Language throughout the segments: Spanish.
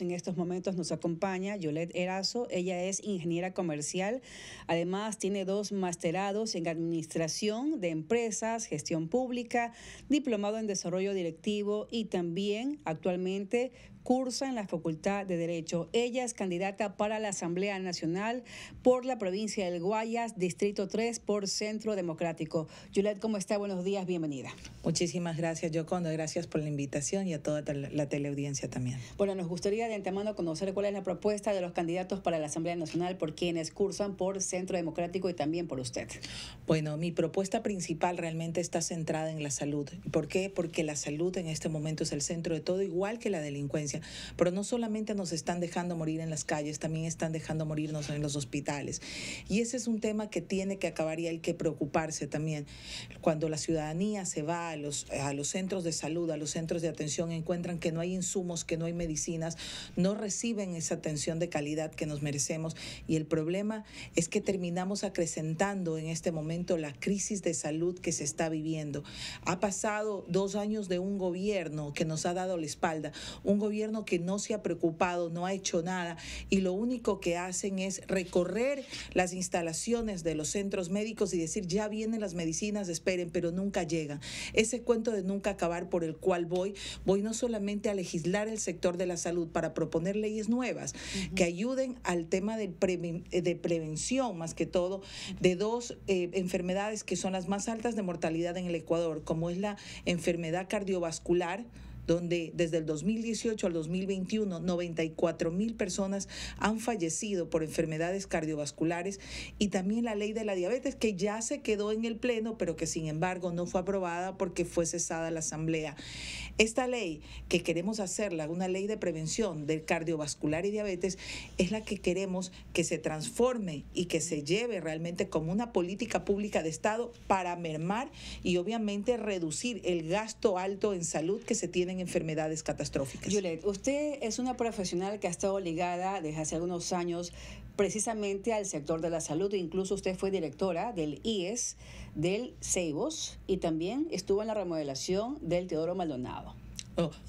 En estos momentos nos acompaña Yolette Erazo, ella es ingeniera comercial, además tiene dos masterados en administración de empresas, gestión pública, diplomado en desarrollo directivo y también actualmente cursa en la Facultad de Derecho. Ella es candidata para la Asamblea Nacional por la provincia del Guayas, Distrito 3, por Centro Democrático. Juliet, ¿cómo está? Buenos días, bienvenida. Muchísimas gracias, Yocondo. Gracias por la invitación y a toda la teleaudiencia también. Bueno, nos gustaría de antemano conocer cuál es la propuesta de los candidatos para la Asamblea Nacional por quienes cursan por Centro Democrático y también por usted. Bueno, mi propuesta principal realmente está centrada en la salud. ¿Por qué? Porque la salud en este momento es el centro de todo, igual que la delincuencia pero no solamente nos están dejando morir en las calles, también están dejando morirnos en los hospitales. Y ese es un tema que tiene que acabar y hay que preocuparse también. Cuando la ciudadanía se va a los, a los centros de salud, a los centros de atención, encuentran que no hay insumos, que no hay medicinas, no reciben esa atención de calidad que nos merecemos. Y el problema es que terminamos acrecentando en este momento la crisis de salud que se está viviendo. Ha pasado dos años de un gobierno que nos ha dado la espalda, un gobierno que no se ha preocupado, no ha hecho nada y lo único que hacen es recorrer las instalaciones de los centros médicos y decir, ya vienen las medicinas, esperen, pero nunca llegan. Ese cuento de nunca acabar por el cual voy, voy no solamente a legislar el sector de la salud para proponer leyes nuevas que ayuden al tema de, prevención, más que todo, de dos eh, enfermedades que son las más altas de mortalidad en el Ecuador, como es la enfermedad cardiovascular, donde desde el 2018 al 2021 94 mil personas han fallecido por enfermedades cardiovasculares y también la ley de la diabetes que ya se quedó en el Pleno, pero que sin embargo no fue aprobada porque fue cesada la Asamblea. Esta ley que queremos hacerla, una ley de prevención del cardiovascular y diabetes, es la que queremos que se transforme y que se lleve realmente como una política pública de Estado para mermar y obviamente reducir el gasto alto en salud que se tiene en enfermedades catastróficas. Juliet, usted es una profesional que ha estado ligada desde hace algunos años precisamente al sector de la salud. Incluso usted fue directora del IES, del CEIBOS y también estuvo en la remodelación del Teodoro Maldonado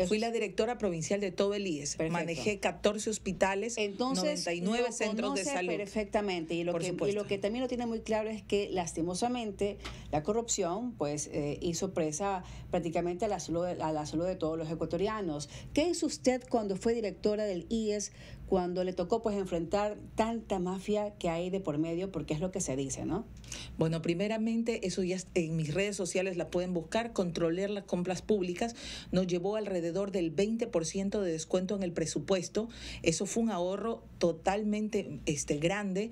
fui la directora provincial de todo el IES. Manejé 14 hospitales, 99 centros de salud. Perfectamente. Y lo, que, y lo que también lo tiene muy claro es que lastimosamente la corrupción pues eh, hizo presa prácticamente a la salud de todos los ecuatorianos. ¿Qué hizo usted cuando fue directora del IES? cuando le tocó pues enfrentar tanta mafia que hay de por medio, porque es lo que se dice, ¿no? Bueno, primeramente, eso ya en mis redes sociales la pueden buscar, controlar las compras públicas nos llevó alrededor del 20% de descuento en el presupuesto, eso fue un ahorro totalmente este, grande,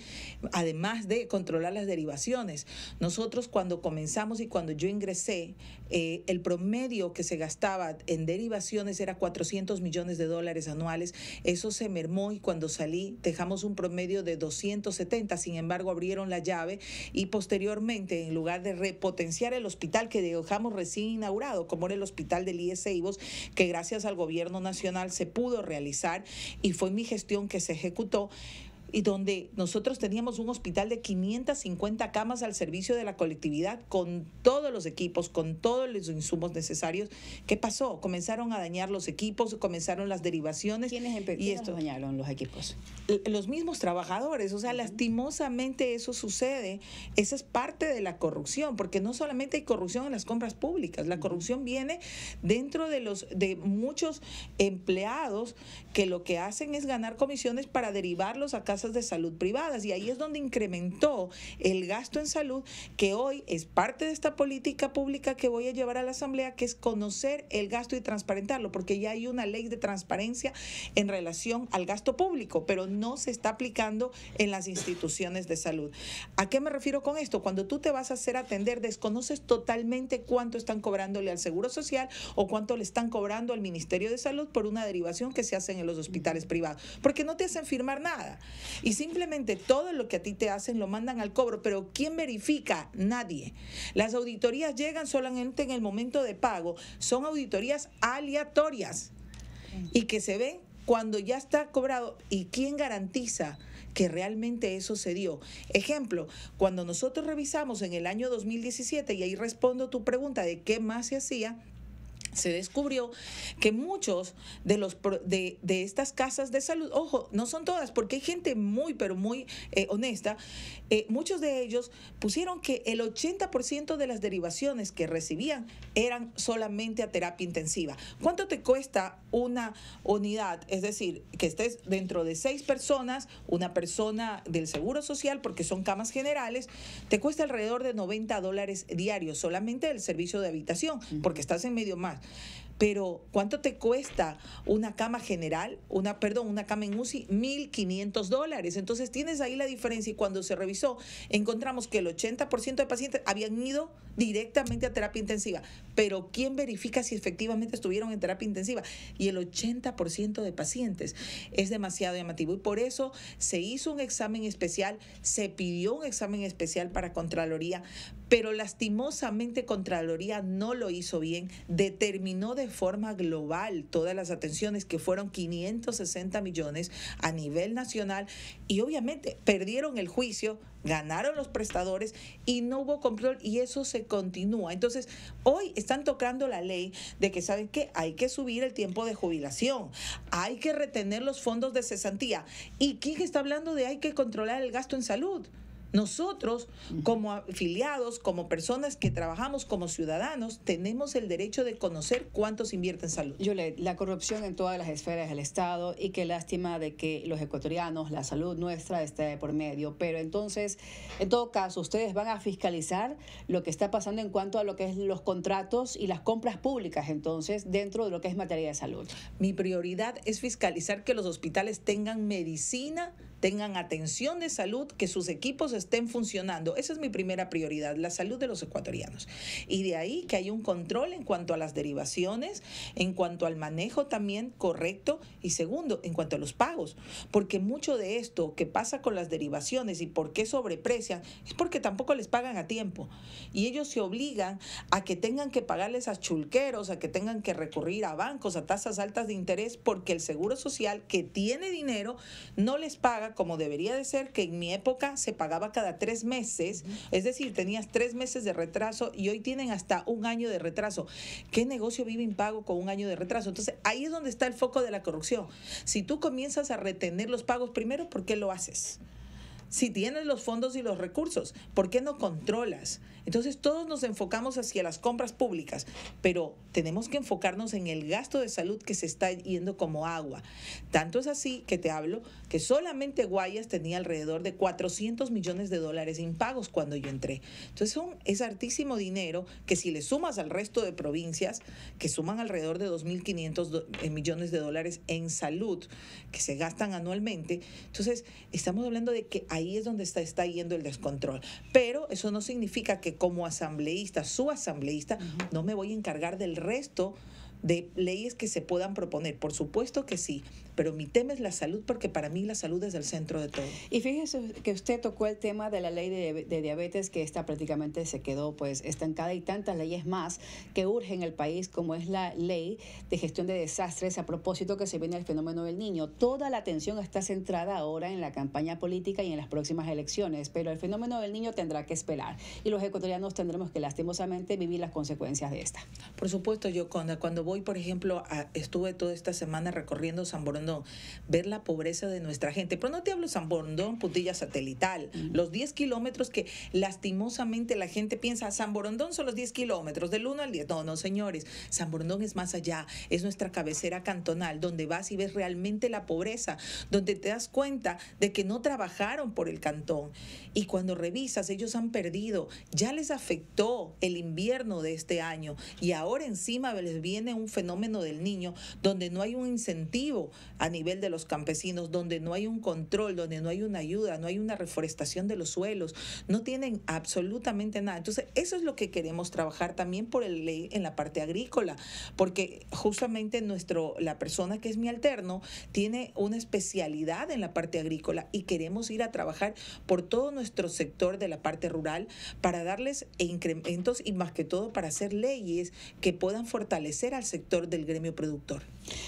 además de controlar las derivaciones. Nosotros cuando comenzamos y cuando yo ingresé, eh, el promedio que se gastaba en derivaciones era 400 millones de dólares anuales, eso se mermó y cuando salí dejamos un promedio de 270, sin embargo abrieron la llave y posteriormente en lugar de repotenciar el hospital que dejamos recién inaugurado, como era el hospital del IES que gracias al gobierno nacional se pudo realizar y fue mi gestión que se ejecutó, y donde nosotros teníamos un hospital de 550 camas al servicio de la colectividad con todos los equipos, con todos los insumos necesarios. ¿Qué pasó? Comenzaron a dañar los equipos, comenzaron las derivaciones. y esto dañaron los equipos? Los mismos trabajadores. O sea, lastimosamente eso sucede. Esa es parte de la corrupción, porque no solamente hay corrupción en las compras públicas, la corrupción viene dentro de los de muchos empleados que lo que hacen es ganar comisiones para derivarlos a casa de salud privadas y ahí es donde incrementó el gasto en salud que hoy es parte de esta política pública que voy a llevar a la Asamblea, que es conocer el gasto y transparentarlo, porque ya hay una ley de transparencia en relación al gasto público, pero no se está aplicando en las instituciones de salud. ¿A qué me refiero con esto? Cuando tú te vas a hacer atender, desconoces totalmente cuánto están cobrándole al Seguro Social o cuánto le están cobrando al Ministerio de Salud por una derivación que se hacen en los hospitales privados, porque no te hacen firmar nada. Y simplemente todo lo que a ti te hacen lo mandan al cobro, pero ¿quién verifica? Nadie. Las auditorías llegan solamente en el momento de pago. Son auditorías aleatorias y que se ven cuando ya está cobrado. ¿Y quién garantiza? que realmente eso se dio. Ejemplo, cuando nosotros revisamos en el año 2017, y ahí respondo tu pregunta de qué más se hacía, se descubrió que muchos de los de, de, estas casas de salud, ojo, no son todas, porque hay gente muy, pero muy eh, honesta, eh, muchos de ellos pusieron que el 80% de las derivaciones que recibían eran solamente a terapia intensiva. ¿Cuánto te cuesta una unidad? Es decir, que estés dentro de seis personas, una persona del Seguro Social, porque son camas generales, te cuesta alrededor de 90 dólares diarios solamente el servicio de habitación, porque estás en medio más pero ¿cuánto te cuesta una cama general, una perdón, una cama en UCI? 1500 dólares. Entonces tienes ahí la diferencia y cuando se revisó encontramos que el 80% de pacientes habían ido directamente a terapia intensiva, pero ¿quién verifica si efectivamente estuvieron en terapia intensiva? Y el 80% de pacientes es demasiado llamativo y por eso se hizo un examen especial, se pidió un examen especial para Contraloría pero lastimosamente Contraloría no lo hizo bien, determinó de forma global todas las atenciones que fueron 560 millones a nivel nacional y obviamente perdieron el juicio, ganaron los prestadores y no hubo control y eso se continúa. Entonces, hoy están tocando la ley de que saben que hay que subir el tiempo de jubilación, hay que retener los fondos de cesantía. ¿Y quién está hablando de hay que controlar el gasto en salud? Nosotros, como afiliados, como personas que trabajamos como ciudadanos, tenemos el derecho de conocer cuánto se invierte en salud. le la corrupción en todas las esferas del Estado y qué lástima de que los ecuatorianos, la salud nuestra esté por medio. Pero entonces, en todo caso, ustedes van a fiscalizar lo que está pasando en cuanto a lo que es los contratos y las compras públicas, entonces, dentro de lo que es materia de salud. Mi prioridad es fiscalizar que los hospitales tengan medicina tengan atención de salud, que sus equipos estén funcionando. Esa es mi primera prioridad, la salud de los ecuatorianos. Y de ahí que hay un control en cuanto a las derivaciones, en cuanto al manejo también correcto y segundo, en cuanto a los pagos. Porque mucho de esto que pasa con las derivaciones y por qué sobreprecian es porque tampoco les pagan a tiempo. Y ellos se obligan a que tengan que pagarles a chulqueros, a que tengan que recurrir a bancos, a tasas altas de interés, porque el Seguro Social que tiene dinero no les paga como debería de ser, que en mi época se pagaba cada tres meses, es decir, tenías tres meses de retraso y hoy tienen hasta un año de retraso. ¿Qué negocio vive impago con un año de retraso? Entonces, ahí es donde está el foco de la corrupción. Si tú comienzas a retener los pagos, primero, ¿por qué lo haces? Si tienes los fondos y los recursos, ¿por qué no controlas? Entonces todos nos enfocamos hacia las compras públicas, pero tenemos que enfocarnos en el gasto de salud que se está yendo como agua. Tanto es así que te hablo que solamente Guayas tenía alrededor de 400 millones de dólares impagos cuando yo entré. Entonces son, es hartísimo dinero que si le sumas al resto de provincias, que suman alrededor de 2.500 eh, millones de dólares en salud que se gastan anualmente, entonces estamos hablando de que hay Ahí es donde está, está yendo el descontrol. Pero eso no significa que como asambleísta, su asambleísta, no me voy a encargar del resto de leyes que se puedan proponer. Por supuesto que sí pero mi tema es la salud porque para mí la salud es el centro de todo. Y fíjese que usted tocó el tema de la ley de, diabetes, que está prácticamente se quedó pues estancada y tantas leyes más que urgen el país, como es la ley de gestión de desastres a propósito que se viene el fenómeno del niño. Toda la atención está centrada ahora en la campaña política y en las próximas elecciones, pero el fenómeno del niño tendrá que esperar y los ecuatorianos tendremos que lastimosamente vivir las consecuencias de esta. Por supuesto, yo cuando voy, por ejemplo, estuve toda esta semana recorriendo San ver la pobreza de nuestra gente. Pero no te hablo San Borondón, Putilla Satelital, los 10 kilómetros que lastimosamente la gente piensa, San Borondón son los 10 kilómetros, del 1 al 10. No, no, señores, San Borondón es más allá, es nuestra cabecera cantonal, donde vas y ves realmente la pobreza, donde te das cuenta de que no trabajaron por el cantón. Y cuando revisas, ellos han perdido, ya les afectó el invierno de este año y ahora encima les viene un fenómeno del niño donde no hay un incentivo a nivel de los campesinos, donde no hay un control, donde no hay una ayuda, no hay una reforestación de los suelos, no tienen absolutamente nada. Entonces, eso es lo que queremos trabajar también por el ley en la parte agrícola, porque justamente nuestro, la persona que es mi alterno tiene una especialidad en la parte agrícola y queremos ir a trabajar por todo nuestro sector de la parte rural para darles incrementos y más que todo para hacer leyes que puedan fortalecer al sector del gremio productor.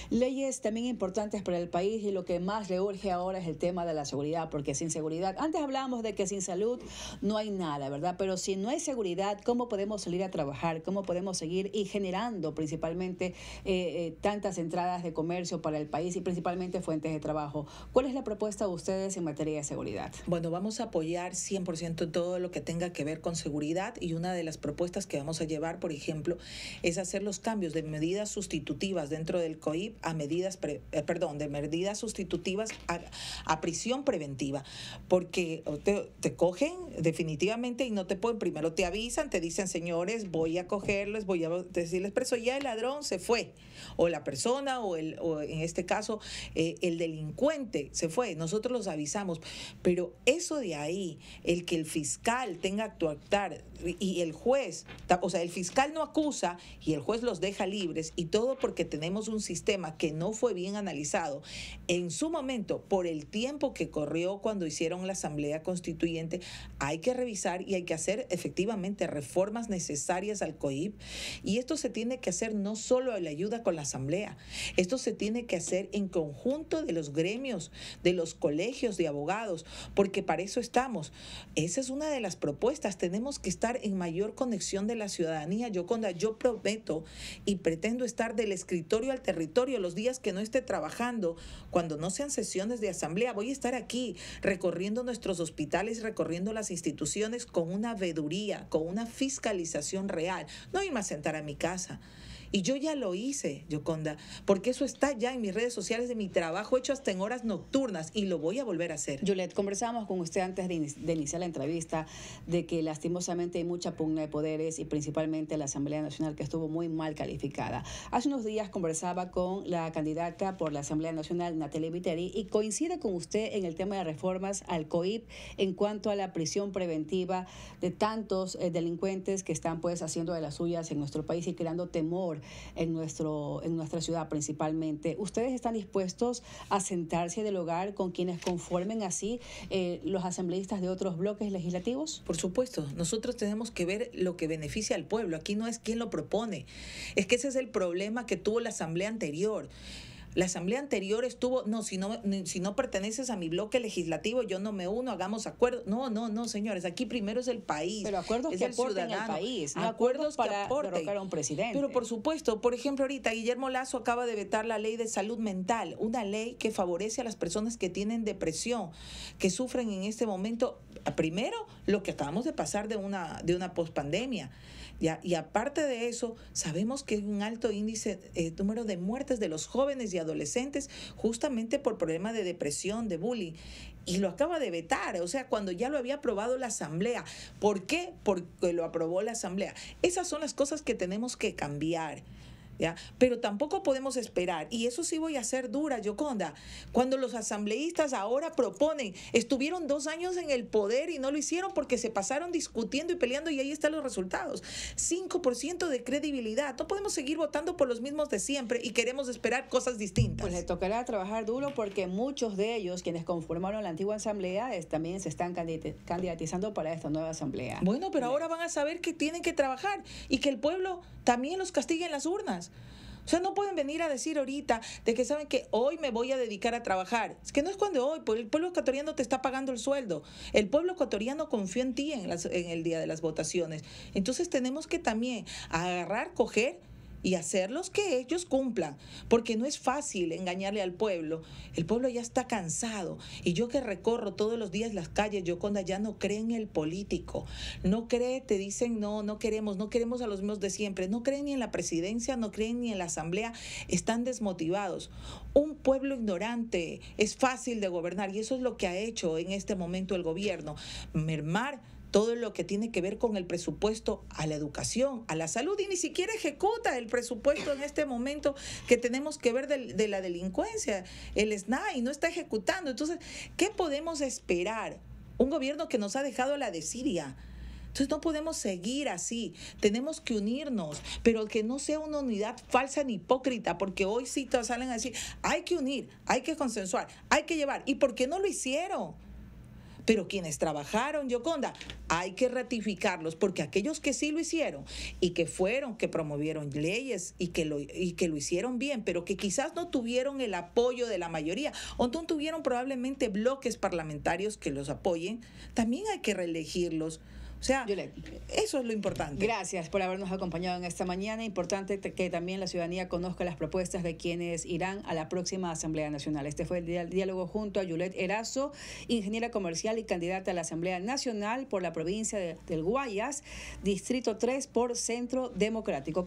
Leyes también importantes para el país y lo que más le urge ahora es el tema de la seguridad, porque sin seguridad, antes hablábamos de que sin salud no hay nada, ¿verdad? Pero si no hay seguridad, ¿cómo podemos salir a trabajar? ¿Cómo podemos seguir y generando principalmente eh, eh, tantas entradas de comercio para el país y principalmente fuentes de trabajo? ¿Cuál es la propuesta de ustedes en materia de seguridad? Bueno, vamos a apoyar 100% todo lo que tenga que ver con seguridad y una de las propuestas que vamos a llevar, por ejemplo, es hacer los cambios de medidas sustitutivas dentro del a medidas, eh, perdón, de medidas sustitutivas a, prisión preventiva, porque te, cogen definitivamente y no te pueden, primero te avisan, te dicen, señores, voy a cogerles, voy a decirles preso, ya el ladrón se fue, o la persona, o, el, o en este caso, eh, el delincuente se fue, nosotros los avisamos, pero eso de ahí, el que el fiscal tenga que actuar y el juez, o sea, el fiscal no acusa y el juez los deja libres y todo porque tenemos un sistema tema que no fue bien analizado en su momento por el tiempo que corrió cuando hicieron la Asamblea Constituyente, hay que revisar y hay que hacer efectivamente reformas necesarias al COIP. Y esto se tiene que hacer no solo en la ayuda con la Asamblea, esto se tiene que hacer en conjunto de los gremios, de los colegios de abogados, porque para eso estamos. Esa es una de las propuestas. Tenemos que estar en mayor conexión de la ciudadanía. Yo, yo prometo y pretendo estar del escritorio al territorio los días que no esté trabajando, cuando no sean sesiones de asamblea, voy a estar aquí recorriendo nuestros hospitales, recorriendo las instituciones con una veduría, con una fiscalización real. No irme a sentar a mi casa. Y yo ya lo hice, Yoconda, porque eso está ya en mis redes sociales de mi trabajo hecho hasta en horas nocturnas y lo voy a volver a hacer. Juliet, conversábamos con usted antes de, iniciar la entrevista de que lastimosamente hay mucha pugna de poderes y principalmente la Asamblea Nacional que estuvo muy mal calificada. Hace unos días conversaba con la candidata por la Asamblea Nacional, Natalie Viteri, y coincide con usted en el tema de reformas al COIP en cuanto a la prisión preventiva de tantos eh, delincuentes que están pues haciendo de las suyas en nuestro país y creando temor en, nuestro, en nuestra ciudad principalmente. ¿Ustedes están dispuestos a sentarse del hogar con quienes conformen así eh, los asambleístas de otros bloques legislativos? Por supuesto, nosotros tenemos que ver lo que beneficia al pueblo. Aquí no es quién lo propone, es que ese es el problema que tuvo la asamblea anterior. La asamblea anterior estuvo, no si, no, si no perteneces a mi bloque legislativo, yo no me uno, hagamos acuerdos. No, no, no, señores, aquí primero es el país. Pero acuerdos es que el país, acuerdos, para A un presidente. Pero por supuesto, por ejemplo, ahorita Guillermo Lazo acaba de vetar la ley de salud mental, una ley que favorece a las personas que tienen depresión, que sufren en este momento, primero, lo que acabamos de pasar de una, de una pospandemia y aparte de eso, sabemos que hay un alto índice, eh, número de muertes de los jóvenes y adolescentes justamente por problemas de depresión, de bullying. Y lo acaba de vetar, o sea, cuando ya lo había aprobado la Asamblea. ¿Por qué? Porque lo aprobó la Asamblea. Esas son las cosas que tenemos que cambiar. Pero tampoco podemos esperar, y eso sí voy a ser dura, Yoconda, cuando los asambleístas ahora proponen, estuvieron dos años en el poder y no lo hicieron porque se pasaron discutiendo y peleando y ahí están los resultados. 5% de credibilidad. No podemos seguir votando por los mismos de siempre y queremos esperar cosas distintas. Pues le tocará trabajar duro porque muchos de ellos, quienes conformaron la antigua asamblea, también se están candidatizando para esta nueva asamblea. Bueno, pero ahora van a saber que tienen que trabajar y que el pueblo también los castigue en las urnas. O sea, no pueden venir a decir ahorita de que saben que hoy me voy a dedicar a trabajar. Es que no es cuando hoy, pues, el pueblo ecuatoriano te está pagando el sueldo. El pueblo ecuatoriano confió en ti en, en el día de las votaciones. Entonces tenemos que también agarrar, coger y hacerlos que ellos cumplan, porque no es fácil engañarle al pueblo. El pueblo ya está cansado y yo que recorro todos los días las calles, yo cuando ya no creen en el político, no cree, te dicen no, no queremos, no queremos a los mismos de siempre, no creen ni en la presidencia, no creen ni en la asamblea, están desmotivados. Un pueblo ignorante es fácil de gobernar y eso es lo que ha hecho en este momento el gobierno, mermar todo lo que tiene que ver con el presupuesto a la educación, a la salud, y ni siquiera ejecuta el presupuesto en este momento que tenemos que ver de, la delincuencia. El SNAI no está ejecutando. Entonces, ¿qué podemos esperar? Un gobierno que nos ha dejado la desidia. Entonces no podemos seguir así, tenemos que unirnos, pero que no sea una unidad falsa ni hipócrita, porque hoy sí todos salen a decir, hay que unir, hay que consensuar, hay que llevar, ¿y por qué no lo hicieron? Pero quienes trabajaron, Yoconda, hay que ratificarlos porque aquellos que sí lo hicieron y que fueron, que promovieron leyes y que lo, y que lo hicieron bien, pero que quizás no tuvieron el apoyo de la mayoría o no tuvieron probablemente bloques parlamentarios que los apoyen, también hay que reelegirlos o sea, eso es lo importante. Gracias por habernos acompañado en esta mañana. Importante que también la ciudadanía conozca las propuestas de quienes irán a la próxima Asamblea Nacional. Este fue el diálogo junto a Yulet Erazo, ingeniera comercial y candidata a la Asamblea Nacional por la provincia del Guayas, Distrito 3 por Centro Democrático.